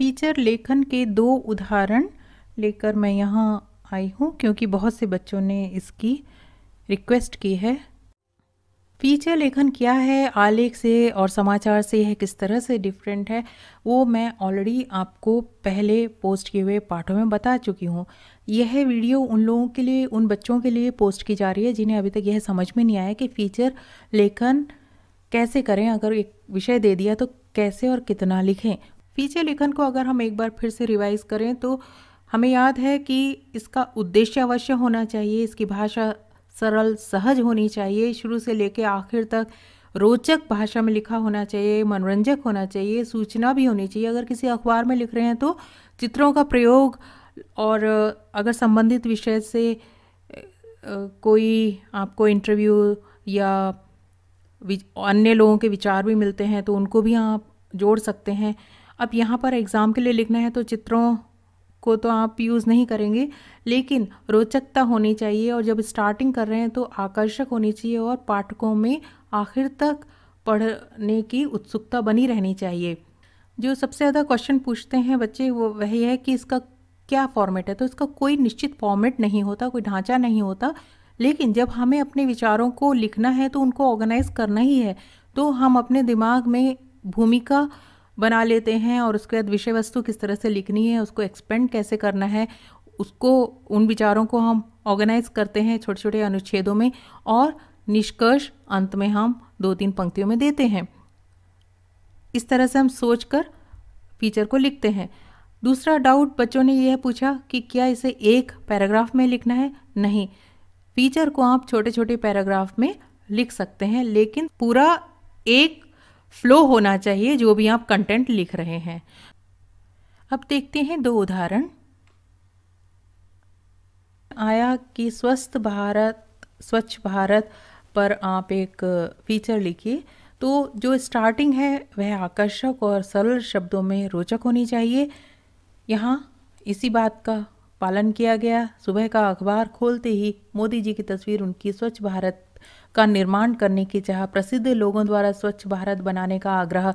Feature लेखन के दो उदाहरण लेकर मैं यहाँ आई हूँ क्योंकि बहुत से बच्चों ने इसकी रिक्वेस्ट की है फीचर लेखन क्या है आलेख से और समाचार से यह किस तरह से डिफरेंट है वो मैं ऑलरेडी आपको पहले पोस्ट किए हुए पाठों में बता चुकी हूँ यह वीडियो उन लोगों के लिए उन बच्चों के लिए पोस्ट की जा रही है जिन्हें अभी तक यह समझ में नहीं आया कि फीचर लेखन कैसे करें अगर एक विषय दे दिया तो कैसे और कितना लिखें पीछे लेखन को अगर हम एक बार फिर से रिवाइज करें तो हमें याद है कि इसका उद्देश्य अवश्य होना चाहिए इसकी भाषा सरल सहज होनी चाहिए शुरू से लेकर आखिर तक रोचक भाषा में लिखा होना चाहिए मनोरंजक होना चाहिए सूचना भी होनी चाहिए अगर किसी अखबार में लिख रहे हैं तो चित्रों का प्रयोग और अगर संबंधित विषय से कोई आपको इंटरव्यू या अन्य लोगों के विचार भी मिलते हैं तो उनको भी आप जोड़ सकते हैं अब यहाँ पर एग्ज़ाम के लिए लिखना है तो चित्रों को तो आप यूज़ नहीं करेंगे लेकिन रोचकता होनी चाहिए और जब स्टार्टिंग कर रहे हैं तो आकर्षक होनी चाहिए और पाठकों में आखिर तक पढ़ने की उत्सुकता बनी रहनी चाहिए जो सबसे ज़्यादा क्वेश्चन पूछते हैं बच्चे वो वही है कि इसका क्या फॉर्मेट है तो इसका कोई निश्चित फॉर्मेट नहीं होता कोई ढांचा नहीं होता लेकिन जब हमें अपने विचारों को लिखना है तो उनको ऑर्गेनाइज करना ही है तो हम अपने दिमाग में भूमिका बना लेते हैं और उसके बाद विषय वस्तु किस तरह से लिखनी है उसको एक्सपेंड कैसे करना है उसको उन विचारों को हम ऑर्गेनाइज करते हैं छोटे छोटे अनुच्छेदों में और निष्कर्ष अंत में हम दो तीन पंक्तियों में देते हैं इस तरह से हम सोच कर फीचर को लिखते हैं दूसरा डाउट बच्चों ने यह पूछा कि क्या इसे एक पैराग्राफ में लिखना है नहीं फीचर को आप छोटे छोटे पैराग्राफ में लिख सकते हैं लेकिन पूरा एक फ्लो होना चाहिए जो भी आप कंटेंट लिख रहे हैं अब देखते हैं दो उदाहरण आया कि स्वस्थ भारत स्वच्छ भारत पर आप एक फीचर लिखिए तो जो स्टार्टिंग है वह आकर्षक और सरल शब्दों में रोचक होनी चाहिए यहाँ इसी बात का पालन किया गया सुबह का अखबार खोलते ही मोदी जी की तस्वीर उनकी स्वच्छ भारत का निर्माण करने की चाह प्रसिद्ध लोगों द्वारा स्वच्छ भारत बनाने का आग्रह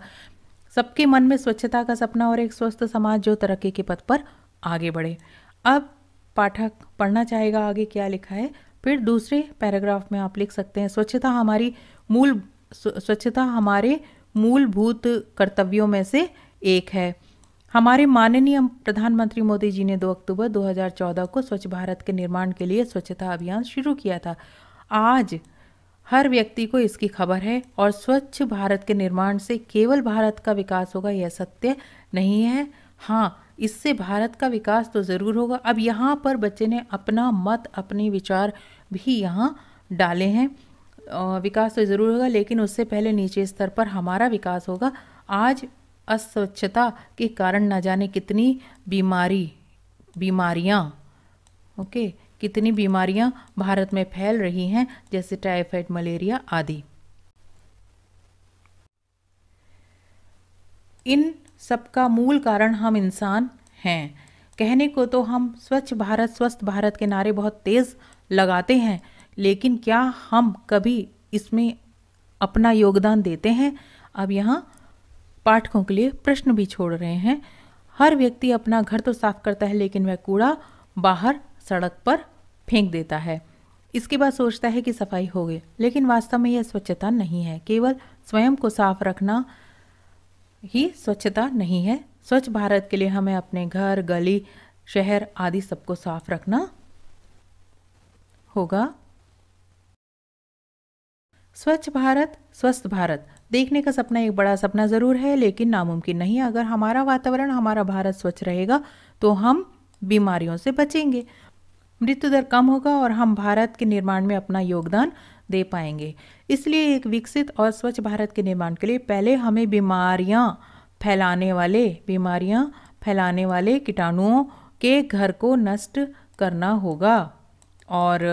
सबके मन में स्वच्छता का सपना और एक स्वस्थ समाज जो तरक्की के पथ पर आगे बढ़े अब पाठक पढ़ना चाहेगा आगे क्या लिखा है फिर दूसरे पैराग्राफ में आप लिख सकते हैं स्वच्छता हमारी मूल स्वच्छता हमारे मूलभूत कर्तव्यों में से एक है हमारे माननीय प्रधानमंत्री मोदी जी ने 2 अक्टूबर 2014 को स्वच्छ भारत के निर्माण के लिए स्वच्छता अभियान शुरू किया था आज हर व्यक्ति को इसकी खबर है और स्वच्छ भारत के निर्माण से केवल भारत का विकास होगा यह सत्य नहीं है हाँ इससे भारत का विकास तो ज़रूर होगा अब यहाँ पर बच्चे ने अपना मत अपने विचार भी यहाँ डाले हैं विकास तो ज़रूर होगा लेकिन उससे पहले नीचे स्तर पर हमारा विकास होगा आज अस्वच्छता के कारण न जाने कितनी बीमारी बीमारियाँ ओके okay? कितनी बीमारियां भारत में फैल रही हैं जैसे टाइफाइड मलेरिया आदि इन सबका मूल कारण हम इंसान हैं कहने को तो हम स्वच्छ भारत स्वस्थ भारत के नारे बहुत तेज़ लगाते हैं लेकिन क्या हम कभी इसमें अपना योगदान देते हैं अब यहाँ पाठकों के लिए प्रश्न भी छोड़ रहे हैं हर व्यक्ति अपना घर तो साफ करता है लेकिन वह कूड़ा बाहर सड़क पर फेंक देता है इसके बाद सोचता है कि सफाई हो गई लेकिन वास्तव में यह स्वच्छता नहीं है केवल स्वयं को साफ रखना ही स्वच्छता नहीं है स्वच्छ भारत के लिए हमें अपने घर गली शहर आदि सबको साफ रखना होगा स्वच्छ भारत स्वस्थ भारत देखने का सपना एक बड़ा सपना ज़रूर है लेकिन नामुमकिन नहीं अगर हमारा वातावरण हमारा भारत स्वच्छ रहेगा तो हम बीमारियों से बचेंगे मृत्यु दर कम होगा और हम भारत के निर्माण में अपना योगदान दे पाएंगे इसलिए एक विकसित और स्वच्छ भारत के निर्माण के लिए पहले हमें बीमारियां फैलाने वाले बीमारियां फैलाने वाले कीटाणुओं के घर को नष्ट करना होगा और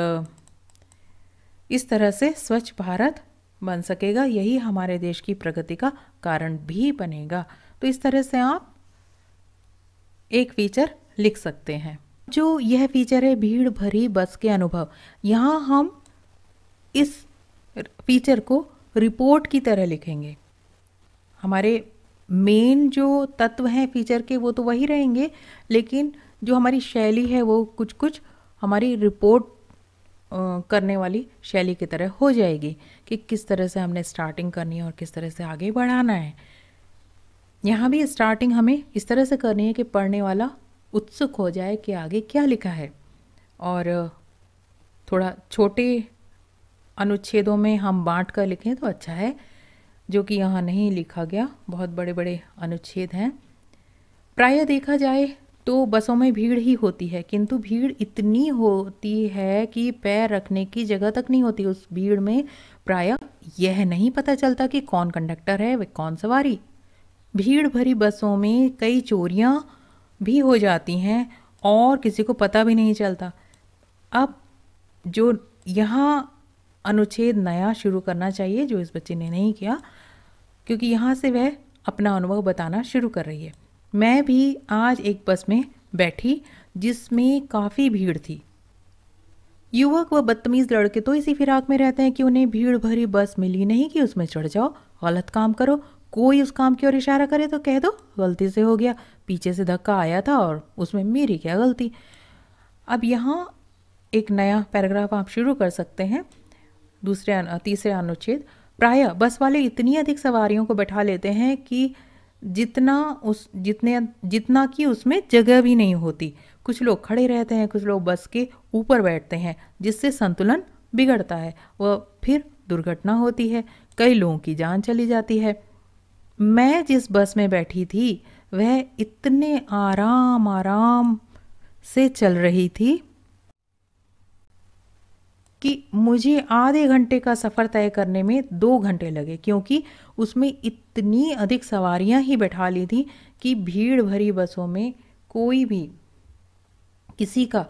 इस तरह से स्वच्छ भारत बन सकेगा यही हमारे देश की प्रगति का कारण भी बनेगा तो इस तरह से आप एक फीचर लिख सकते हैं जो यह फीचर है भीड़ भरी बस के अनुभव यहाँ हम इस फीचर को रिपोर्ट की तरह लिखेंगे हमारे मेन जो तत्व हैं फीचर के वो तो वही रहेंगे लेकिन जो हमारी शैली है वो कुछ कुछ हमारी रिपोर्ट करने वाली शैली की तरह हो जाएगी कि किस तरह से हमने स्टार्टिंग करनी है और किस तरह से आगे बढ़ाना है यहाँ भी स्टार्टिंग हमें इस तरह से करनी है कि पढ़ने वाला उत्सुक हो जाए कि आगे क्या लिखा है और थोड़ा छोटे अनुच्छेदों में हम बांट कर लिखें तो अच्छा है जो कि यहाँ नहीं लिखा गया बहुत बड़े बड़े अनुच्छेद हैं प्राय देखा जाए तो बसों में भीड़ ही होती है किंतु भीड़ इतनी होती है कि पैर रखने की जगह तक नहीं होती उस भीड़ में प्राय यह नहीं पता चलता कि कौन कंडक्टर है वे कौन सवारी भीड़ भरी बसों में कई चोरियाँ भी हो जाती हैं और किसी को पता भी नहीं चलता अब जो यहाँ अनुच्छेद नया शुरू करना चाहिए जो इस बच्चे ने नहीं किया क्योंकि यहाँ से वह अपना अनुभव बताना शुरू कर रही है मैं भी आज एक बस में बैठी जिसमें काफ़ी भीड़ थी युवक व बदतमीज़ लड़के तो इसी फिराक में रहते हैं कि उन्हें भीड़ भरी बस मिली नहीं कि उसमें चढ़ जाओ गलत काम करो कोई उस काम की ओर इशारा करे तो कह दो गलती से हो गया पीछे से धक्का आया था और उसमें मेरी क्या गलती अब यहाँ एक नया पैराग्राफ आप शुरू कर सकते हैं दूसरे तीसरे अनुच्छेद प्राय बस वाले इतनी अधिक सवारियों को बैठा लेते हैं कि जितना उस जितने जितना कि उसमें जगह भी नहीं होती कुछ लोग खड़े रहते हैं कुछ लोग बस के ऊपर बैठते हैं जिससे संतुलन बिगड़ता है वह फिर दुर्घटना होती है कई लोगों की जान चली जाती है मैं जिस बस में बैठी थी वह इतने आराम आराम से चल रही थी कि मुझे आधे घंटे का सफ़र तय करने में दो घंटे लगे क्योंकि उसमें इतनी अधिक सवारियां ही बैठा ली थी कि भीड़ भरी बसों में कोई भी किसी का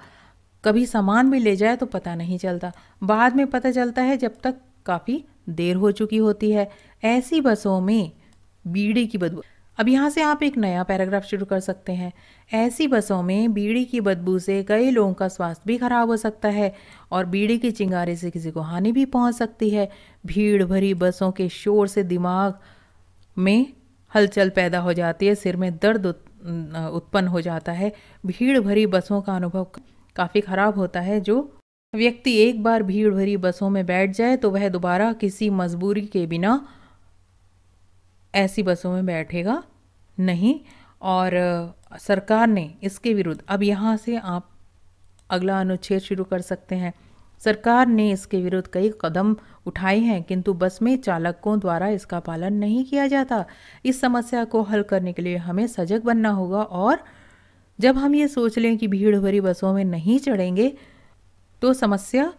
कभी सामान भी ले जाए तो पता नहीं चलता बाद में पता चलता है जब तक काफ़ी देर हो चुकी होती है ऐसी बसों में बीड़ी की बदबू अब यहाँ से आप एक नया पैराग्राफ शुरू कर सकते हैं ऐसी बसों में बीड़ी की बदबू से कई लोगों का स्वास्थ्य भी खराब हो सकता है और बीड़ी के चिंगारे से किसी को हानि भी पहुँच सकती है भीड़ भरी बसों के शोर से दिमाग में हलचल पैदा हो जाती है सिर में दर्द उत्पन्न हो जाता है भीड़ भरी बसों का अनुभव काफ़ी ख़राब होता है जो व्यक्ति एक बार भीड़ भरी बसों में बैठ जाए तो वह दोबारा किसी मजबूरी के बिना ऐसी बसों में बैठेगा नहीं और सरकार ने इसके विरुद्ध अब यहाँ से आप अगला अनुच्छेद शुरू कर सकते हैं सरकार ने इसके विरुद्ध कई कदम उठाए हैं किंतु बस में चालकों द्वारा इसका पालन नहीं किया जाता इस समस्या को हल करने के लिए हमें सजग बनना होगा और जब हम ये सोच लें कि भीड़ भरी बसों में नहीं चढ़ेंगे तो समस्या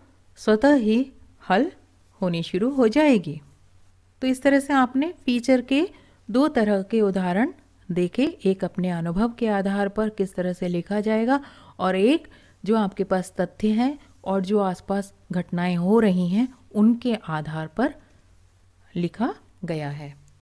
स्वतः ही हल होनी शुरू हो जाएगी तो इस तरह से आपने फीचर के दो तरह के उदाहरण देखे एक अपने अनुभव के आधार पर किस तरह से लिखा जाएगा और एक जो आपके पास तथ्य हैं और जो आसपास घटनाएं हो रही हैं उनके आधार पर लिखा गया है